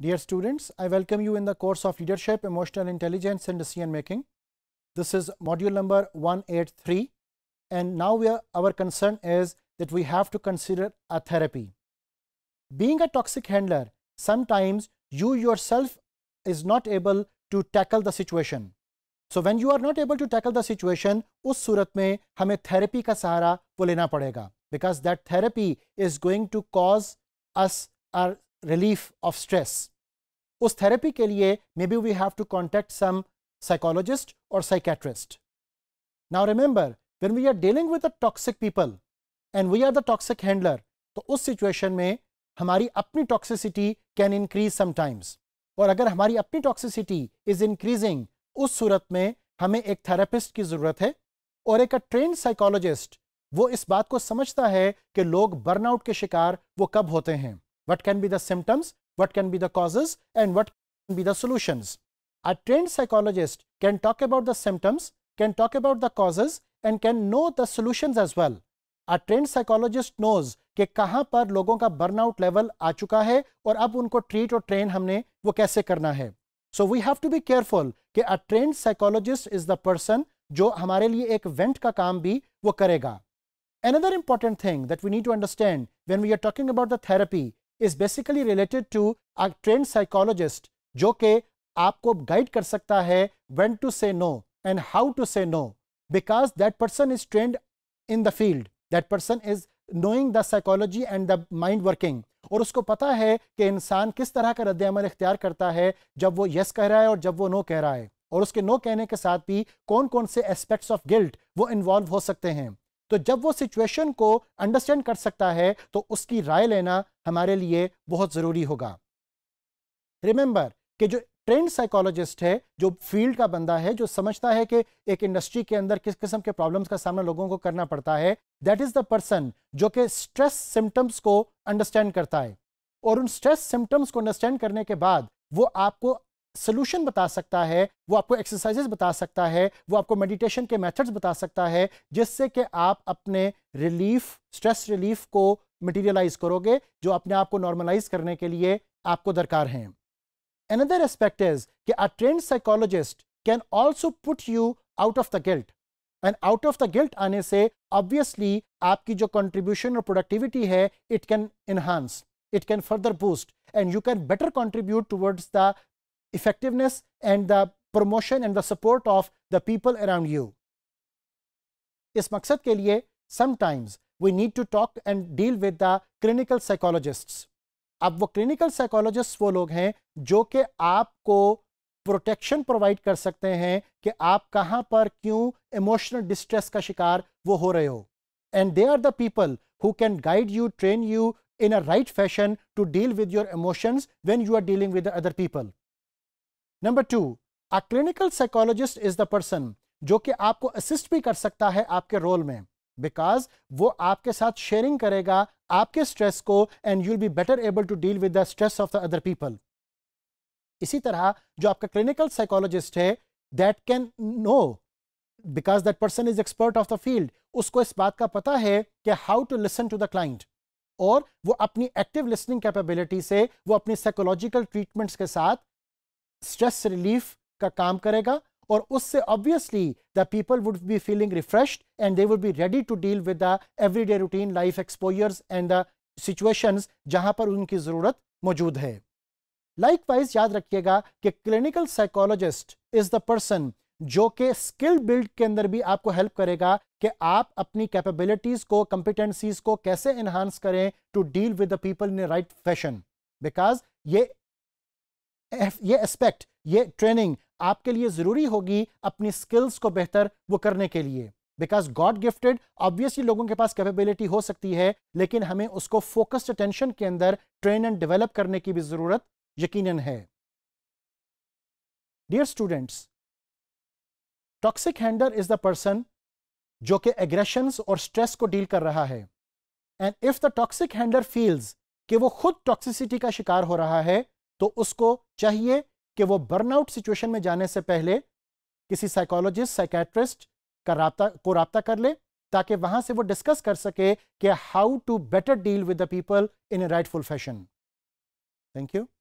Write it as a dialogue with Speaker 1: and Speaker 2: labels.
Speaker 1: Dear students, I welcome you in the course of Leadership, Emotional Intelligence and Decision Making. This is module number 183 and now are, our concern is that we have to consider a therapy. Being a toxic handler, sometimes you yourself is not able to tackle the situation. So when you are not able to tackle the situation, us surat में हमें therapy ka सहारा वो padega because that therapy is going to cause us our relief of stress. us therapy ke liye maybe we have to contact some psychologist or psychiatrist. Now remember, when we are dealing with the toxic people and we are the toxic handler, to us situation mein hamari apni toxicity can increase sometimes. aur agar hamari apni toxicity is increasing, us surat mein hame ek therapist ki zarurat hai aur ek a trained psychologist वो इस बात को समझता है कि लोग burnout के शिकार वो कब होते हैं What can be the symptoms, what can be the causes and what can be the solutions. A trained psychologist can talk about the symptoms, can talk about the causes and can know the solutions as well. A trained psychologist knows ke कहाँ पर लोगों का burnout level आ चुका है और अब उनको treat और train हमने वो कैसे करना है So we have to be careful कि a trained psychologist is the जो हमारे लिए एक vent का काम भी वो करेगा Another important thing that we need to understand when we are talking about the therapy is basically related to a trained psychologist जो कि आपको गाइड कर सकता है when to say no and how to say no because that person is trained in the field that person is knowing the psychology and the mind working और उसको पता है कि इंसान किस तरह का रद्दमल इख्तियार करता है जब वो यस कह रहा है और जब वो नो कह रहा है और उसके नो कहने के साथ भी कौन कौन से एस्पेक्ट्स ऑफ गिल्ट वो इन्वॉल्व हो सकते हैं तो जब वो सिचुएशन को अंडरस्टैंड कर सकता है तो उसकी राय लेना हमारे लिए बहुत ज़रूरी होगा रिमेंबर कि जो ट्रेंड साइकोलॉजिस्ट है जो फील्ड का बंदा है जो समझता है कि एक इंडस्ट्री के अंदर किस किस्म के प्रॉब्लम्स का सामना लोगों को करना पड़ता है दैट इज़ द पर्सन जो कि स्ट्रेस सिम्टम्स को अंडरस्टैंड करता है और उन स्ट्रेस सिम्टम्स को अंडरस्टैंड करने के बाद वो आपको सोल्यूशन बता सकता है वो आपको एक्सरसाइजेस बता सकता है वो आपको मेडिटेशन के मेथड्स बता सकता है जिससे कि आप अपने रिलीफ स्ट्रेस रिलीफ को मटेरियलाइज करोगे जो अपने आप को नॉर्मलाइज करने के लिए आपको दरकार है अनदर एस्पेक्ट इज कि a trained psychologist can also put you out of the guilt and out of the guilt आने से ऑब्वियसली आपकी जो कॉन्ट्रीब्यूशन और प्रोडक्टिविटी है it can enhance it can further boost and you can better contribute towards the effectiveness and the promotion and the support of the people around you. Is मकसद ke liye sometimes we need to talk and deal with the clinical psychologists. Ab wo clinical psychologists wo log hain jo ke आपको protection provide kar sakte hain कि आप कहाँ par kyun emotional distress ka shikar wo ho रहे हो and they are the people who can guide you train in a right fashion to deal with your emotions when you are dealing with the other people. Number two a clinical psychologist is the person जो कि आपको assist भी कर सकता है आपके role में because वो आपके साथ शेयरिंग करेगा आपके स्ट्रेस को and you'll be better able to deal with the stress of the other people इसी तरह जो आपका क्लिनिकल साइकोलॉजिस्ट है that can know because that person is expert of the field उसको इस बात का पता है कि how to listen to the client और वो अपनी एक्टिव लिसनिंग कैपेबिलिटी से वो अपनी साइकोलॉजिकल ट्रीटमेंट्स के साथ स्ट्रेस रिलीफ का काम करेगा और उससे obviously the people would be feeling refresh and they would be ready to deal with the everyday routine life exposures and the situations जहां पर उनकी ज़रूरत मौजूद है लाइकवाइज याद रखिएगा कि clinical psychologist is the person जो कि स्किल बिल्ड के अंदर भी आपको हेल्प करेगा कि आप अपनी कैपेबिलिटीज़ को कम्पिटेंसीज को कैसे एनहांस करें to deal with the people in right fashion because ये ये एस्पेक्ट ये ट्रेनिंग आपके लिए ज़रूरी होगी अपनी स्किल्स को बेहतर वो करने के लिए बिकॉज गॉड गिफ्टेड ऑब्वियसली लोगों के पास कैपेबिलिटी हो सकती है लेकिन हमें उसको फोकस्ड अटेंशन के अंदर ट्रेन एंड डेवलप करने की भी ज़रूरत यकीनन है dear students toxic handler is the person जो कि एग्रेशंस और स्ट्रेस को डील कर रहा है and if the toxic handler feels कि वो खुद टॉक्सिसिटी का शिकार हो रहा है तो उसको चाहिए कि वो बर्नआउट सिचुएशन में जाने से पहले किसी साइकोलॉजिस्ट साइकेट्रिस्ट का रबता को रबता कर ले ताकि वहां से वो डिस्कस कर सके कि how to better deal with the people in a rightful fashion thank you